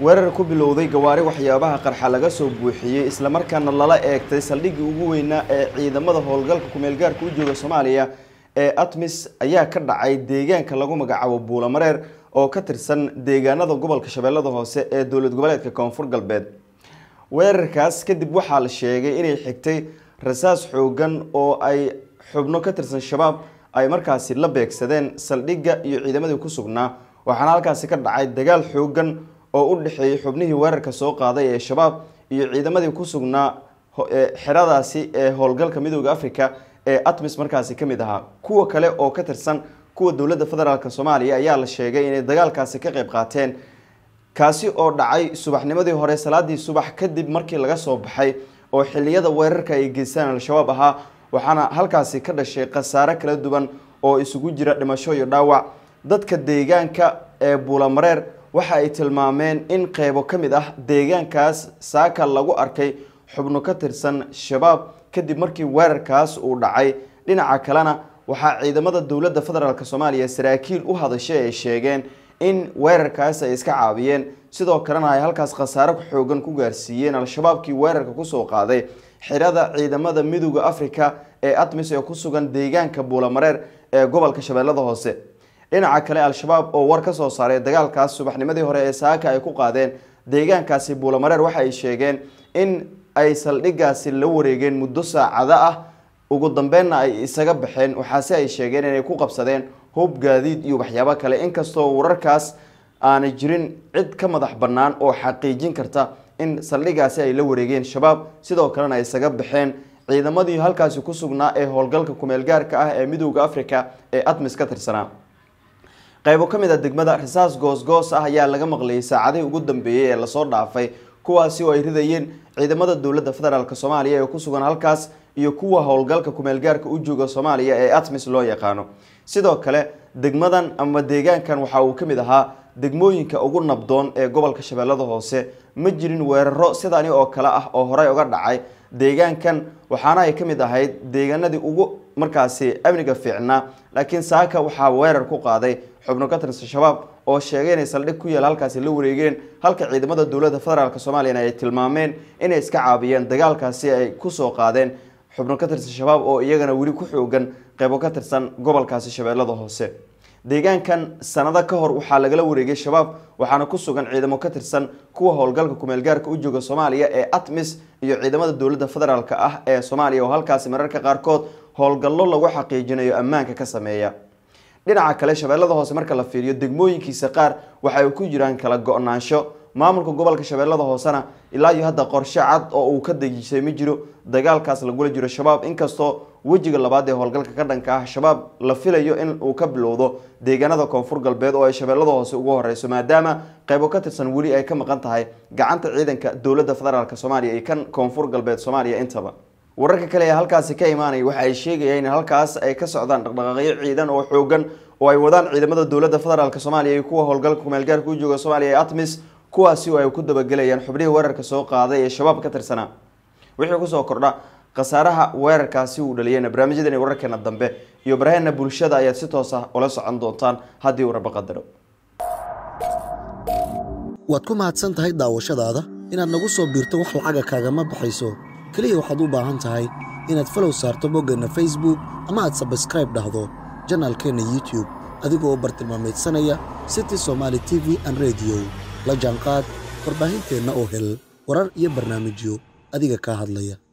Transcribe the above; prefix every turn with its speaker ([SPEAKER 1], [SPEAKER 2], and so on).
[SPEAKER 1] weerar ku bilowday gawaari waxyaabaha qarxa laga soo buuxiyey islamarkaana lala eegtay saldhiggii ugu weynaa ee ciidamada howlgalka kumeelgaarka u jooga soomaaliya ee atmis ayaa ka dhacay deegaanka lagu magacaabo buulamareer oo ka tirsan deegaanada gobolka shabeellada hoose ee dowlad goboleedka koonfur galbeed weerarkaas kadib waxaa la sheegay inay xigtay rasaas xooggan oo ay xubno ka tirsan shabaab ay markaasi la beegsadeen saldhigga iyo ciidamadii ku sugnaa waxaana halkaasi ka dhacay dagaal xoogan oo u dhexeeyey xubnihii weerarka soo qaaday ee shabaab iyo ciidamadii ku sugnaa xeradaasi ee howlgalka midooda africa ee atmis markaasi ka mid ahaa kuwa kale oo ka tirsan kuwa dowladda federaalk soomaaliya ayaa la sheegay inay dagaalkaasi ka qayb qaateen kaasi oo dhacay subaxnimadii hore salaadii subax kadib markii laga soo baxay oo xiliyada weerarka ay geystaan al-shabaab ahaa waxaana halkaasi ka dhashay khasaare kala duwan oo isugu jira dhimasho iyo dhaawac dadka deegaanka ee buulamareer waxa ay tilmaameen in qeybo ka mid ah deegaankaas saaka lagu arkay xubno ka tirsan shabaab kadib markii weerarkaas uu dhacay dhinaca kalena waxaa ciidamada dowladda federaalk soomaaliya saraakiil u hadashay ay sheegeen in weerarkaas ay iska caabiyeen sidoo kalena ay halkaas khasaaro xoogan ku gaarsiiyeen al-shabaabkii weerarka kusoo qaaday xirada ciidamada midooda afrika ee atmis ee ku sugan deegaanka buulamareer ee gobolka shabeellada hoose dhinaca kale al-shabaab oo war ka soo saaray dagaalkaas subaxnimadii hore ee saaka ay ku qaadeen deegaankaasi buulamareer waxa ay sheegeen in ay saldhigaasi la wareegeen muddo saacado ah ugu dambeenna ay isaga baxeen waxaase ay sheegeen inay ku qabsadeen hub gaadiid iyo waxyaabo kale inkastoo wararkaas aanay jirin cid ka madax bannaan oo xaqiijin karta in saldhiggaasi ay la wareegeen shabaab sidoo kalena ay isaga baxeen ciidamadii halkaasi ku sugnaa ee howlgalka kumeelgaarka ah ee midooda africa ee admis ka tirsanaa qaybo ka mid a ah degmada xisaas goosgoos ah ayaa laga maqlayay saacadihii ugu dambeeyey ee lasoo dhaafay kuwaasi oo ay ridayeen ciidamada dowladda federaalk soomaaliya ee ku sugan halkaas iyo kuwa howlgalka kumeelgaarka u jooga soomaaliya ee atmis loo yaqaano sidoo kale degmadan ama deegaankan waxa uu ka mid ahaa degmooyinka ugu nabdoon ee gobolka shabeellada hoose ma jirin weeraro sidani oo kale ah oo horey uga dhacay deegaankan waxaana ay ka mid ahayd deegaanadii ugu markaasi amniga fiicnaa laakiin saaka waxaa weerar ku qaaday xubno ka tirsan shabaab oo sheegay inay saldhig ku yael halkaasi la wareegeen halka ciidamada dowladda federaalk soomaaliyana ay tilmaameen inay iska caabiyeen dagaalkaasi ay kusoo qaadeen xubno ka tirsan shabaab oo iyagana weli ku xoogan qeybo ka tirsan gobolkaasi shabeellada hoose deegaankan sanado ka hor waxaa lagala wareegay shabaab waxaana ku sugan ciidamo ka tirsan kuwa howlgalka kumeel gaarka u jooga soomaaliya ee atmis iyo ciidamada dowladda federaalk ah ee soomaaliya oo halkaasi mararka qaarkood howlgallo lagu xaqiijinayo ammaanka ka sameeya dhinaca kale shabeellada hoose marka la fiiriyo degmooyinkiisa qaar waxa ay ku jiraan kala go-naansho maamulka gobolka shabeellada hoosena ilaa iyo hadda qorshe cad oo uu ka dejisay ma jiro dagaalkaas lagula jiro shabaab inkastoo wejiga labaad ee howlgalka ka dhanka ah shabaab la filayo in uu ka bilowdo deegaanada koonfur galbeed oo ay shabeellada hoose ugu horeyso maadaama qeybo ka tirsan weli ay ka maqan tahay gacanta ciidanka dowladda federaalk soomaaliya iyo kan koonfur galbeed soomaaliya intaba wararka kale ee halkaasi ka imaanaya waxa ay sheegayaan in halkaas ay ka socdaan dhaqdhaqaaqyo ciidan oo xooggan oo ay wadaan ciidamada dowladda federaalk soomaaliya iyo kuwa howlgalka kumeelgaarka u jooga soomaaliya ee atmis kuwaasi oo ay ku dabagelayaan xubnihii weerarka soo qaaday ee shabaab ka tirsanaa wixii kusoo kordha khasaaraha weerarkaasi uu dhaliyeyna barnaamijyadan wararkeena dambe iyo baraheena bulshada ayaad si toos ah ula socon doontaan haddii uu rabbo waad ku mahadsan tahay daawashadaada inaad nagu soo biirto wax lacaga kaagama baxayso keliya waxaad u baahan tahay inaad falow saarto boggeenna facebook ama aad sabskraib dhahdo janaalkeenna youtube adigoo bartilmaameedsanaya city somaali t v an rediyo la jaanqaad warbaahinteenna oo hel warar iyo barnaamijyo adiga kaa hadlaya